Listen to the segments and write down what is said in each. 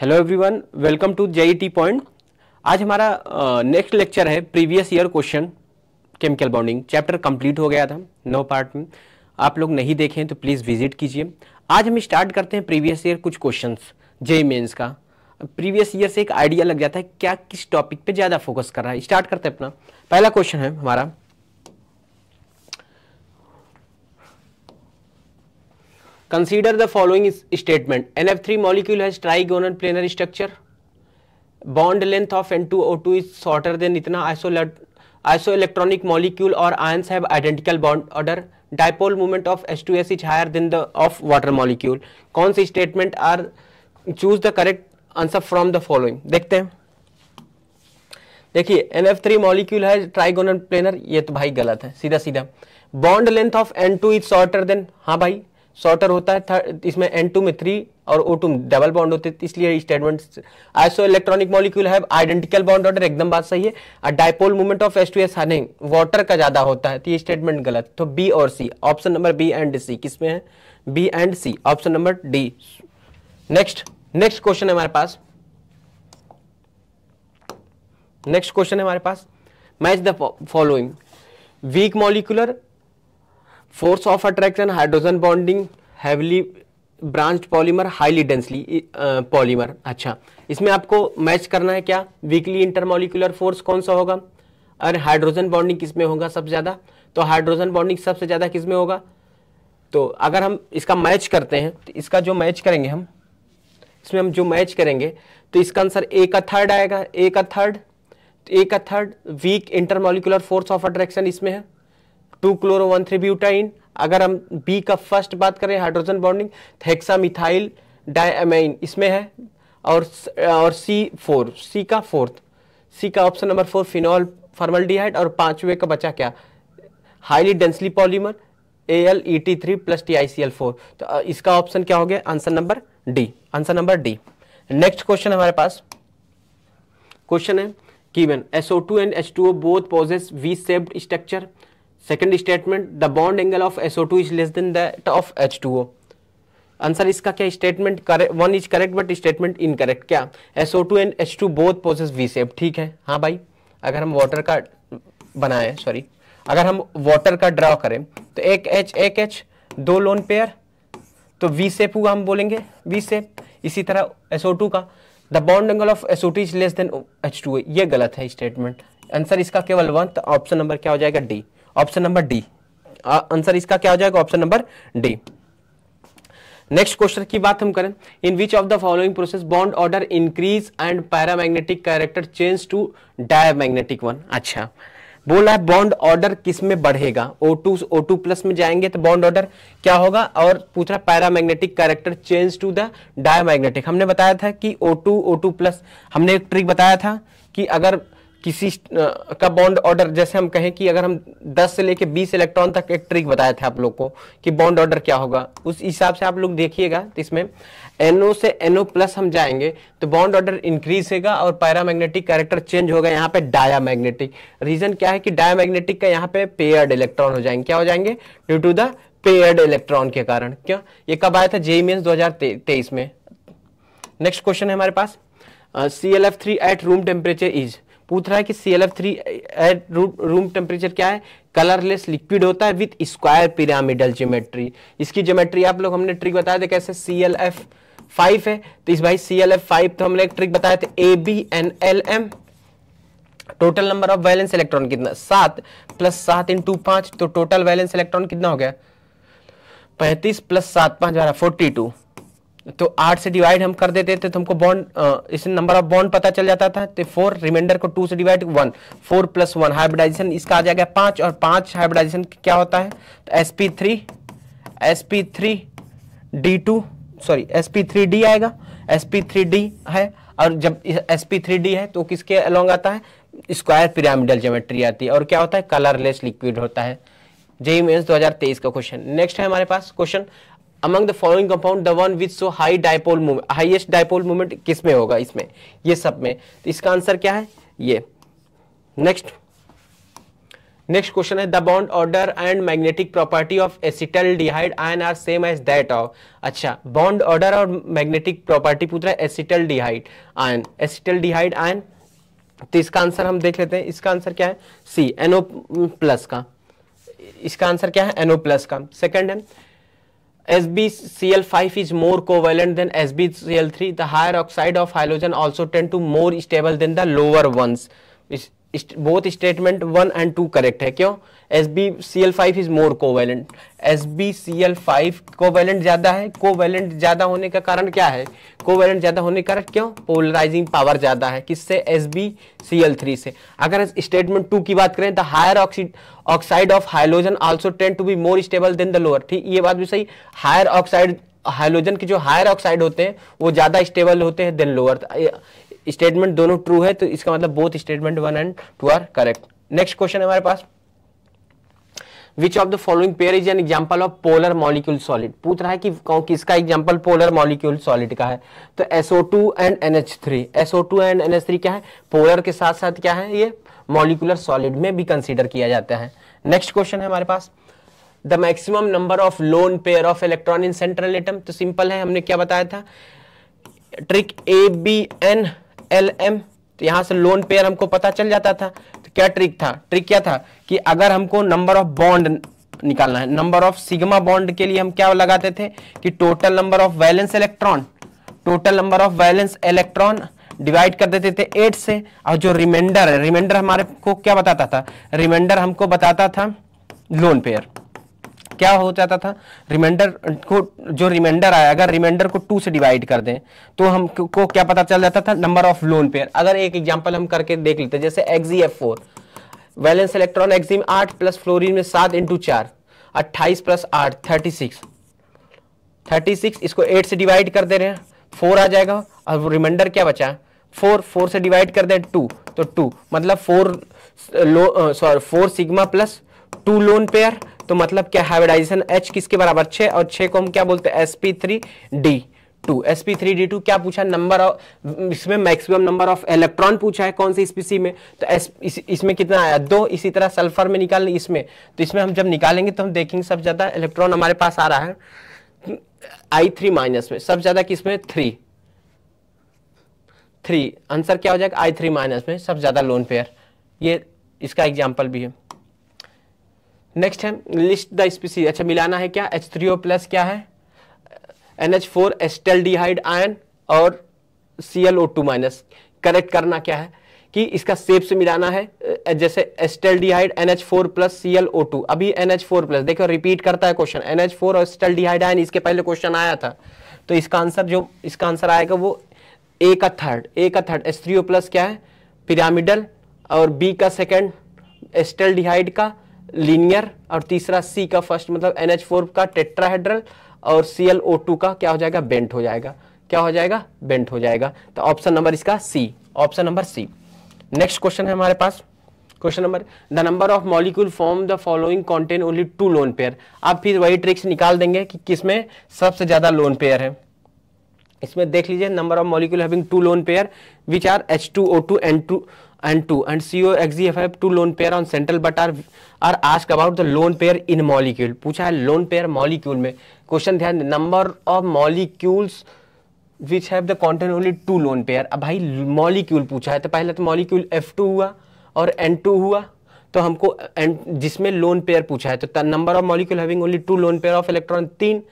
Hello everyone welcome to J T point आज हमारा next uh, lecture है previous year question chemical bonding chapter complete हो गया था नो पार्ट में आप लोग नहीं देखें तो प्लीज़ विजिट कीजिए आज हम स्टार्ट करते हैं प्रीवियस ईयर कुछ क्वेश्चन जे मेन्स का प्रीवियस ईयर से एक आइडिया लग जाता है क्या किस टॉपिक पर ज़्यादा फोकस कर रहा है स्टार्ट करते हैं अपना पहला क्वेश्चन है हमारा consider the following statement N F three molecule has trigonal planar structure bond length of N two O two is shorter than इतना आइसो इलेक्ट्रॉनिक मॉलिक्यूल और ions have identical bond order dipole movement of S two S is higher than the of water molecule कौन सी statement are choose the correct answer from the following देखते हैं देखिए N F three molecule है trigonal planar ये तो भाई गलत है सीधा सीधा bond length of N two is shorter than हाँ भाई शॉर्टर होता है इसमें एन टू में थ्री और ओ टू में डबल बॉन्ड होते हैं इसलिए स्टेटमेंट आइसो इलेक्ट्रॉनिक मॉलिक्यूल है आइडेंटिकल बॉन्ड ऑर्डर एकदम बात सही है और dipole movement of S two S नहीं वाटर का ज्यादा होता है तो ये स्टेटमेंट गलत तो बी और C option number B and C किस में है B and C option number D next next question हमारे पास नेक्स्ट क्वेश्चन हमारे पास match the following weak molecular force of attraction hydrogen bonding heavily branch polymer highly densely polymer अच्छा इसमें आपको मैच करना है क्या वीकली इंटरमोलिकुलर फोर्स कौन सा होगा और हाइड्रोजन बॉन्डिंग किस में होगा सबसे ज़्यादा तो हाइड्रोजन बॉन्डिंग सबसे ज़्यादा किस में होगा तो अगर हम इसका मैच करते हैं तो इसका जो मैच करेंगे हम इसमें हम जो मैच करेंगे तो इसका आंसर ए का थर्ड आएगा ए का थर्ड ए का third weak intermolecular force of attraction इसमें है two chloro one three butyne अगर हम बी का फर्स्ट बात करें hydrogen bonding hexa methyl diamine इसमें है और और सी फोर सी का फोर्थ सी का option number four phenol formaldehyde और पांचवे का बचा क्या highly densely polymer A L E T three plus T I C L four तो इसका ऑप्शन क्या हो गया answer number D answer number D next question हमारे पास क्वेश्चन है given H two O both possess V shaped structure second statement the bond angle of SO two is less than that of H two O answer इसका क्या statement one is correct but statement incorrect क्या SO two and H two both process V shape ठीक है हाँ भाई अगर हम water का बनाए सॉरी अगर हम वाटर का ड्रॉ करें तो एक एच एक एच दो लोन पेयर तो वी सेप हुआ हम बोलेंगे वी सेप इसी तरह एसओ टू का the bond angle of SO two is less than H two ये गलत है स्टेटमेंट आंसर इसका केवल वन ऑप्शन नंबर क्या हो जाएगा D option number D answer इसका क्या हो जाएगा option number D next question की बात हम करें in which of the following process bond order increase and paramagnetic character change to diamagnetic one अच्छा बोला है बॉन्ड ऑर्डर किस में बढ़ेगा O2 O2 प्लस में जाएंगे तो बॉन्ड ऑर्डर क्या होगा और पूछ रहा है paramagnetic character change to the diamagnetic हमने बताया था कि O2 O2 प्लस हमने एक ट्रिक बताया था कि अगर किसी का बॉन्ड ऑर्डर जैसे हम कहें कि अगर हम 10 से लेके 20 इलेक्ट्रॉन तक एक ट्रिक बताया था आप लोग को कि बॉन्ड ऑर्डर क्या होगा उस हिसाब से आप लोग देखिएगा तो इसमें NO से NO प्लस हम जाएंगे तो बॉन्ड ऑर्डर इंक्रीज होगा और पैरामैग्नेटिक कैरेक्टर चेंज होगा यहाँ पे मैग्नेटिक रीजन क्या है कि डाया मैग्नेटिक का यहाँ पे पेयर्ड इलेक्ट्रॉन हो जाएंगे क्या हो जाएंगे due to the paired electron के कारण क्यों ये कब आया था मीन दो में नेक्स्ट क्वेश्चन है हमारे पास C L F three at room temperature is पूछ रहा है कि C L F three at room temperature क्या है कलरलेस लिक्विड होता है विथ स्क्वायर पिरामिडल ज्योमेट्री इसकी ज्योमेट्री आप लोग हमने ट्रिक बताया था कैसे सी एल एफ फाइव है तो इस भाई सी एल एफ फाइव तो हमने एक ट्रिक बताया था A B N L M total number of valence electron कितना सात प्लस सात इन टू पांच तो टोटल वैलेंस इलेक्ट्रॉन कितना हो गया पैंतीस प्लस सात पांच बारह फोर्टी टू तो आठ से डिवाइड हम कर देते थे तो हमको बॉन्ड इस नंबर ऑफ बॉन्ड पता चल जाता था तो फोर रिमाइंडर को टू से divide one four plus one hybridization इसका आ जाएगा पांच और पांच हाइब्रिडाइजेशन क्या होता है तो S P three S P three D two sorry S P three D आएगा एस पी थ्री डी है और जब एस पी थ्री डी है तो किसके अलॉन्ग आता है स्क्वायर पिरामिडल ज्योमेट्री आती है और क्या होता है कलरलेस लिक्विड होता है जेई मेन्स 2023 का क्वेश्चन नेक्स्ट है हमारे पास question among the following compound the one with so high dipole movement highest dipole movement किस में होगा इसमें ये सब में तो इसका आंसर क्या है ये नेक्स्ट नेक्स्ट क्वेश्चन है the bond order and magnetic property of acetylide ion are same as that of अच्छा बॉन्ड ऑर्डर और मैग्नेटिक प्रॉपर्टी पूछ रहा है acetylide ion acetylide ion तो इसका आंसर हम देख लेते हैं इसका आंसर क्या है सी एनओ प्लस का इसका आंसर क्या है एनओ प्लस का सेकेंड है SbCl5 is more covalent than SbCl3. The higher oxide of halogen also tend to more stable than the lower ones. Both statement one and two correct है क्यों S B C L five is more covalent S B C L five covalent ज्यादा है covalent ज्यादा होने का कारण क्या है कोवेलेंट ज्यादा होने का कारण क्यों पोलराइजिंग पावर ज्यादा है किससे S B C L three से अगर स्टेटमेंट टू की बात करें तो higher oxide oxide of halogen also tend to be more stable than the lower ठीक ये बात भी सही हायर ऑक्साइड हाइलोजन के जो हायर ऑक्साइड होते हैं वो ज़्यादा स्टेबल होते हैं देन लोअर स्टेटमेंट दोनों ट्रू है तो इसका मतलब both statement one and two are correct next question हमारे पास which of the following pair is an example of polar molecule solid पूछ रहा है कि किसका एग्जाम्पल पोलर मॉलिक्यूल सॉलिड का है तो SO2 and N H NH3 SO2 and NH3 क्या है पोलर के साथ साथ क्या है ये मॉलिकुलर सॉलिड में भी कंसिडर किया जाता है नेक्स्ट क्वेश्चन है हमारे पास the maximum number of lone pair of electron in central atom तो सिंपल है हमने क्या बताया था trick A B N L M तो यहां से लोन पेयर हमको पता चल जाता था तो क्या ट्रिक था ट्रिक क्या था कि अगर हमको नंबर ऑफ बॉन्ड निकालना है नंबर ऑफ सिग्मा बॉन्ड के लिए हम क्या लगाते थे कि total number of valence electron total number of valence electron divide कर देते थे एट से और जो रिमाइंडर है रिमाइंडर हमारे को क्या बताता था रिमाइंडर हमको बताता था लोन पेयर क्या हो जाता था रिमाइंडर को जो रिमाइंडर आया अगर रिमाइंडर को टू से डिवाइड कर दें तो हमको को क्या पता चल जाता था नंबर ऑफ लोन पेयर अगर एक एग्जाम्पल हम करके देख लेते जैसे X E F four valence electron एक्जिम आठ प्लस फ्लोरिन में सात इंटू चार अट्ठाईस प्लस आठ थर्टी सिक्स थर्टी सिक्स इसको एट से डिवाइड कर दे रहे हैं फोर आ जाएगा और रिमाइंडर क्या बचा फोर फोर से डिवाइड कर दे टू तो टू मतलब four sorry four sigma plus two lone pair तो मतलब क्या हाइब्रिडाइजेशन एच किसके बराबर छे और छे को हम क्या बोलते हैं S P three D two S P three D two क्या पूछा नंबर ऑफ इसमें मैक्सिमम नंबर ऑफ इलेक्ट्रॉन पूछा है कौन सी स्पीसी में तो एस इस, इसमें कितना आया दो इसी तरह सल्फर में निकाल इसमें तो इसमें हम जब निकालेंगे तो हम देखेंगे सब ज़्यादा इलेक्ट्रॉन हमारे पास आ रहा है आई थ्री माइनस में सब ज़्यादा किसमें थ्री थ्री आंसर क्या हो जाएगा आई थ्री माइनस में सब ज़्यादा लोन पेयर ये इसका एग्जाम्पल भी है नेक्स्ट है लिस्ट द स्पीसीज अच्छा मिलाना है क्या एच थ्री ओ प्लस क्या है N H four acetylide ion और C L O two minus correct करना क्या है कि इसका सेप से मिलाना है जैसे acetylide N H four plus C L O two अभी एन एच फोर प्लस देखो रिपीट करता है क्वेश्चन एन एच फोर और एस्टल डिहाइड आयन इसके पहले क्वेश्चन आया था तो इसका आंसर जो इसका आंसर आएगा वो ए का थर्ड ए का third S three O plus क्या है पिरामिडल और बी का सेकेंड एस्टल डिहाइड का लीनियर और तीसरा सी का फर्स्ट मतलब एन का टेट्राहेड्रल और सी का क्या हो जाएगा बेंट हो जाएगा क्या हो जाएगा बेंट हो जाएगा तो ऑप्शन नंबर इसका C option number C next question है हमारे पास question number the number of molecule form the following contain only two lone pair आप फिर वही ट्रिक्स निकाल देंगे कि किसमें सबसे ज़्यादा लोन पेयर है इसमें देख लीजिए number of molecule having two lone pair which are H two O two N two and two and COXEFF two lone pair on central but are are asked about the lone pair in molecule pucha hai lone pair molecule में question ध्यान number of molecules which have the contain only two lone pair ab भाई molecule pucha hai to पहले to molecule F2 हुआ और N2 hua तो हमको जिसमें loan pair पूछा है तो number of molecule having only two lone pair of electron तीन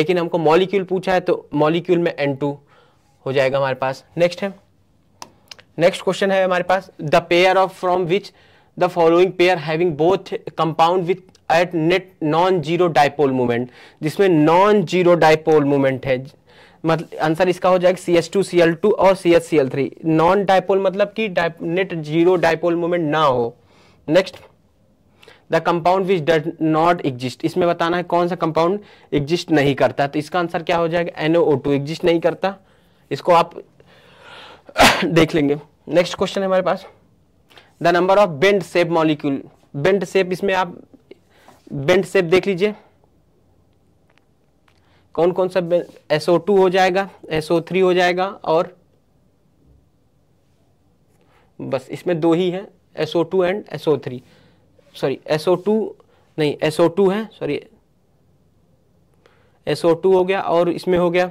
लेकिन हमको मॉलिक्यूल पूछा है तो मॉलिक्यूल में एन टू हो जाएगा हमारे पास नेक्स्ट है नेक्स्ट क्वेश्चन है हमारे पास the pair of from which the following pair having both compound with at net non zero dipole movement जिसमें नॉन जीरो डायपोल मूवमेंट है मतलब आंसर इसका हो जाएगा C S two C L two और C S C L three non dipole मतलब कि net zero dipole movement ना हो next the compound which does not exist इसमें बताना है कौन सा कंपाउंड एग्जिस्ट नहीं करता तो इसका आंसर क्या हो जाएगा एनओ टू एग्जिस्ट नहीं करता इसको आप देख लेंगे नेक्स्ट क्वेश्चन है हमारे पास the number of bend shape molecule bend shape इसमें आप बेंड सेप देख लीजिए कौन कौन सा एसओ टू हो जाएगा एसओ थ्री हो जाएगा और बस इसमें दो ही हैं S O two and S O three sorry S O two नहीं एसओ टू है सॉरी एसओ टू हो गया और इसमें हो गया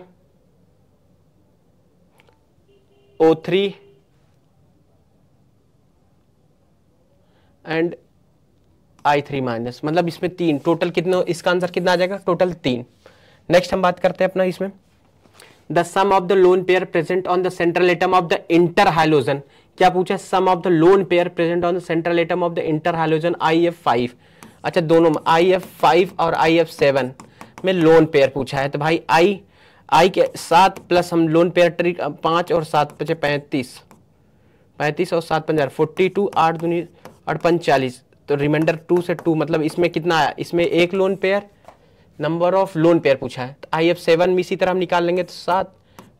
O3 and I three minus मतलब इसमें तीन टोटल कितने इसका आंसर कितना आ जाएगा टोटल तीन नेक्स्ट हम बात करते हैं अपना इसमें the sum of the lone pair present on the central atom of the inter halogen क्या पूछा sum of the lone pair present on the central atom of the inter halogen I F five अच्छा दोनों में I F five और I F seven में lone pair पूछा है तो भाई आई आई के सात प्लस हम लोन पेयर ट्री पाँच और सात पचे पैंतीस पैंतीस और सात पंजार फोर्टी टू आठ दूनी आठ पंचालीस तो रिमाइंडर टू से टू मतलब इसमें कितना आया इसमें एक lone pair number of lone pair पूछा है तो आई एफ सेवन में इसी तरह हम निकाल लेंगे तो सात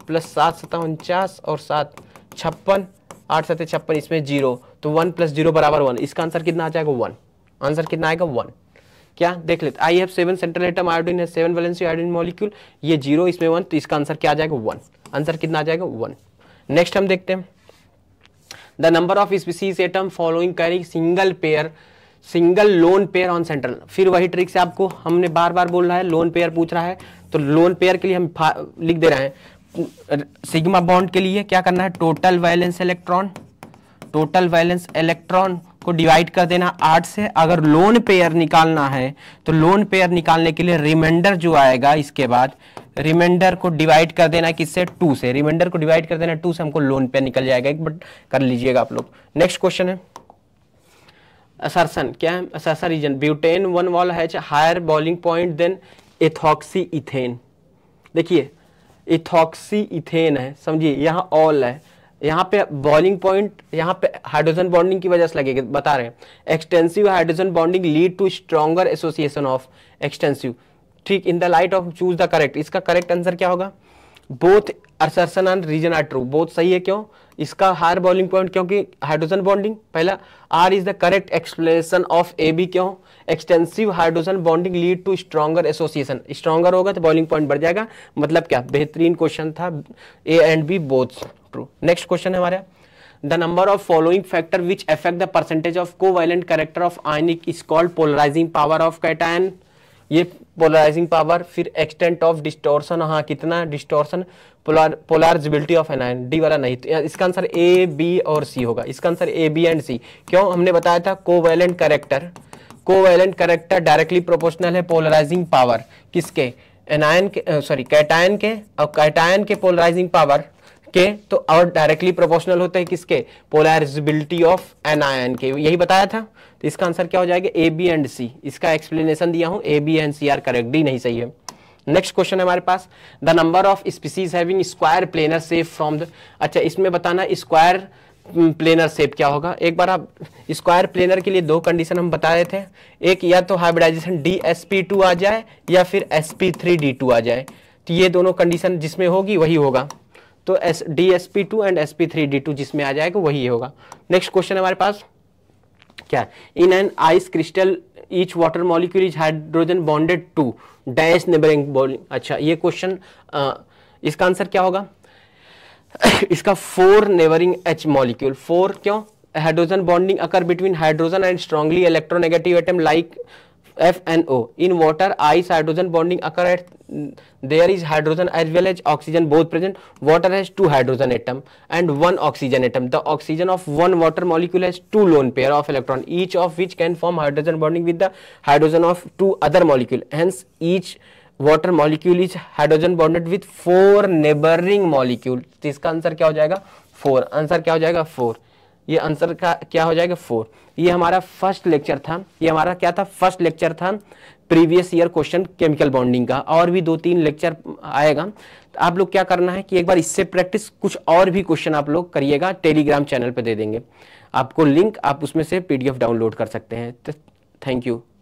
प्लस सात सता उनचास और सात छप्पन आठ सतह छप्पन इसमें जीरो तो वन प्लस जीरो बराबर वन इसका आंसर कितना आ जाएगा वन आंसर कितना आएगा वन क्या देख लेते I have seven central atom iodine है सेवन वैलेंसी आयोडीन मॉलिक्यूल ये जीरो इसमें वन तो इसका आंसर क्या आ जाएगा वन आंसर कितना आ जाएगा वन नेक्स्ट हम देखते हैं the number of species atom following carry single pair single lone pair on central फिर वही ट्रिक से आपको हमने बार बार बोल रहा है लोन पेयर पूछ रहा है तो लोन पेयर के लिए हम लिख दे रहे हैं सिग्मा बॉन्ड के लिए क्या करना है total valence electron total valence electron को डिवाइड कर देना आठ से अगर लोन पेयर निकालना है तो लोन पेयर निकालने के लिए रिमाइंडर जो आएगा इसके बाद रिमाइंडर को डिवाइड कर देना किससे टू से रिमाइंडर को डिवाइड कर देना टू से हमको लोन पेयर निकल जाएगा एक बट कर लीजिएगा आप लोग नेक्स्ट क्वेश्चन है असरसन क्या है assertion reason butane one ol has higher boiling point than ethoxy ethane देखिए इथॉक्सी इथेन है समझिए यहाँ ऑल है यहाँ पे बॉइलिंग पॉइंट यहाँ पे हाइड्रोजन बॉन्डिंग की वजह से लगेगा बता रहे हैं extensive hydrogen bonding lead to stronger association of extensive ठीक in the light of choose the correct इसका करेक्ट आंसर क्या होगा both assertion and reason are true both सही है क्यों इसका हायर बॉलिंग पॉइंट क्योंकि हाइड्रोजन बॉन्डिंग पहला R is the correct explanation of A B क्यों extensive hydrogen bonding lead to stronger association stronger होगा तो बॉलिंग पॉइंट बढ़ जाएगा मतलब क्या बेहतरीन क्वेश्चन था A and B both true next question हमारे the number of following factor which affect the percentage of covalent character of ionic is called polarising power of cation ये polarising power फिर extent of distortion हाँ कितना distortion polar polarisability of anion D वाला नहीं तो इसका answer A B और C होगा इसका answer A B and C क्यों हमने बताया था covalent character covalent character directly proportional है पोलराइजिंग पावर किसके एनायन के सॉरी कैटायन के और कैटायन के पोलराइजिंग पावर के तो और डायरेक्टली प्रोपोर्शनल होते हैं किसके पोलरिजिबिलिटी ऑफ एन आयन के यही बताया था तो इसका आंसर क्या हो जाएगा ए बी एंड सी इसका एक्सप्लेनेशन दिया हूं A B and C are correct D नहीं सही है नेक्स्ट क्वेश्चन हमारे पास the number of species having square planar shape from the अच्छा इसमें बताना स्क्वायर प्लेनर सेप क्या होगा एक बार आप स्क्वायर प्लेनर के लिए दो कंडीशन हम बता रहे थे एक या तो hybridisation D S P two आ जाए या फिर S P three D two आ जाए तो ये दोनों कंडीशन जिसमें होगी वही होगा तो S D S P two and S P three D two जिसमें आ जाएगा वही होगा नेक्स्ट क्वेश्चन हमारे पास क्या in an ice crystal each water molecule is hydrogen bonded to dash neighbouring boiling अच्छा ये क्वेश्चन इसका आंसर क्या होगा इसका four neighbouring H molecule four क्यों hydrogen bonding occur between hydrogen and strongly electronegative atom like F N O in water ice hydrogen bonding occur at there is hydrogen as well as oxygen both present water has two hydrogen atom and one oxygen atom the oxygen of one water molecule has two lone pair of electron each of which can form hydrogen bonding with the hydrogen of two other molecule hence each water molecule is hydrogen bonded with four neighbouring molecule इसका answer क्या हो जाएगा four answer क्या हो जाएगा four ये answer का क्या हो जाएगा फोर ये हमारा फर्स्ट लेक्चर था ये हमारा क्या था फर्स्ट लेक्चर था previous year question chemical bonding का और भी दो तीन लेक्चर आएगा तो आप लोग क्या करना है कि एक बार इससे प्रैक्टिस कुछ और भी क्वेश्चन आप लोग करिएगा टेलीग्राम चैनल पर दे देंगे आपको लिंक आप उसमें से पीडीएफ डाउनलोड कर सकते हैं तो थैंक यू